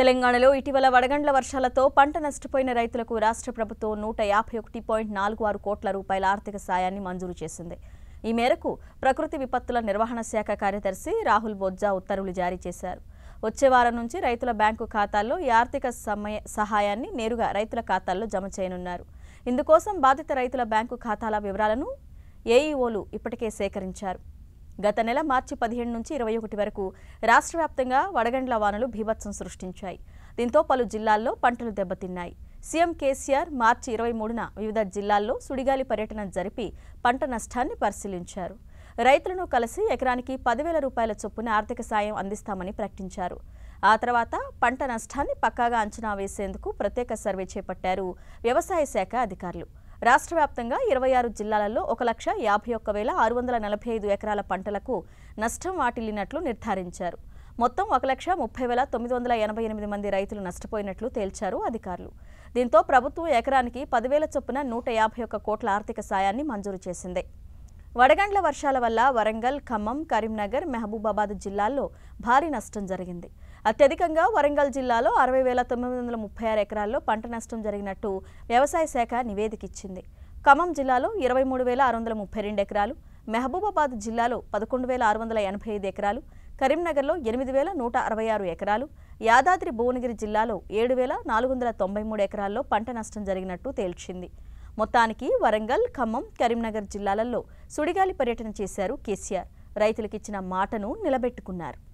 తెలంగాణలో ఇటీవల వడగండ్ల వర్షాలతో పంట నష్టపోయిన రైతులకు రాష్ట్ర ప్రభుత్వం నూట యాభై ఒకటి పాయింట్ నాలుగు ఆరు కోట్ల రూపాయల ఆర్థిక సాయాన్ని మంజూరు చేసింది ఈ మేరకు ప్రకృతి విపత్తుల నిర్వహణ శాఖ కార్యదర్శి రాహుల్ బొజ్జా ఉత్తర్వులు జారీ చేశారు వచ్చే వారం నుంచి రైతుల బ్యాంకు ఖాతాల్లో ఈ ఆర్థిక సమయ సహాయాన్ని నేరుగా రైతుల ఖాతాల్లో జమ చేయనున్నారు ఇందుకోసం బాధిత రైతుల బ్యాంకు ఖాతాల వివరాలను ఏఈఓలు ఇప్పటికే సేకరించారు గత నెల మార్చి పదిహేను నుంచి ఇరవై ఒకటి వరకు రాష్ట్ర వ్యాప్తంగా వడగండ్ల వానలు భీభత్సం సృష్టించాయి దీంతో పలు జిల్లాల్లో పంటలు దెబ్బతిన్నాయి సీఎం కేసీఆర్ మార్చి ఇరవై మూడున వివిధ జిల్లాల్లో సుడిగాలి పర్యటన జరిపి పంట నష్టాన్ని పరిశీలించారు రైతులను కలిసి ఎకరానికి పదివేల రూపాయల చొప్పున ఆర్థిక సాయం అందిస్తామని ప్రకటించారు ఆ తర్వాత పంట నష్టాన్ని పక్కాగా అంచనా వేసేందుకు ప్రత్యేక సర్వే చేపట్టారు వ్యవసాయ శాఖ అధికారులు రాష్ట్ర వ్యాప్తంగా ఇరవై ఆరు జిల్లాలలో ఒక లక్ష యాభై ఒక్క వేల ఆరు వందల నలభై ఐదు ఎకరాల పంటలకు నష్టం వాటిల్లినట్లు నిర్ధారించారు మొత్తం ఒక లక్ష ముప్పై వేల తొమ్మిది వందల ఎనభై ఎనిమిది మంది రైతులు నష్టపోయినట్లు తేల్చారు అధికారులు దీంతో ప్రభుత్వం ఎకరానికి పదివేల చొప్పున నూట యాభై ఒక్క కోట్ల ఆర్థిక సాయాన్ని మంజూరు చేసింది వడగండ్ల వర్షాల వల్ల వరంగల్ ఖమ్మం కరీంనగర్ మహబూబాబాద్ జిల్లాల్లో భారీ నష్టం జరిగింది అత్యధికంగా వరంగల్ జిల్లాలో అరవై వేల తొమ్మిది వందల ముప్పై ఆరు ఎకరాల్లో పంట నష్టం జరిగినట్టు వ్యవసాయ శాఖ నివేదిక ఇచ్చింది ఖమ్మం జిల్లాలో ఇరవై మూడు వేల ఆరు వందల ముప్పై రెండు ఎకరాలు మహబూబాబాద్ జిల్లాలో పదకొండు వేల ఆరు వందల ఎనభై ఐదు ఎకరాలు కరీంనగర్లో ఎనిమిది వేల నూట అరవై ఆరు ఎకరాలు యాదాద్రి భువనగిరి జిల్లాలో ఏడు వేల నాలుగు వందల తొంభై మూడు ఎకరాల్లో పంట నష్టం జరిగినట్టు తేల్చింది మొత్తానికి వరంగల్ ఖమ్మం కరీంనగర్ జిల్లాలలో సుడిగాలి పర్యటన చేశారు కేసీఆర్ రైతులకిచ్చిన మాటను నిలబెట్టుకున్నారు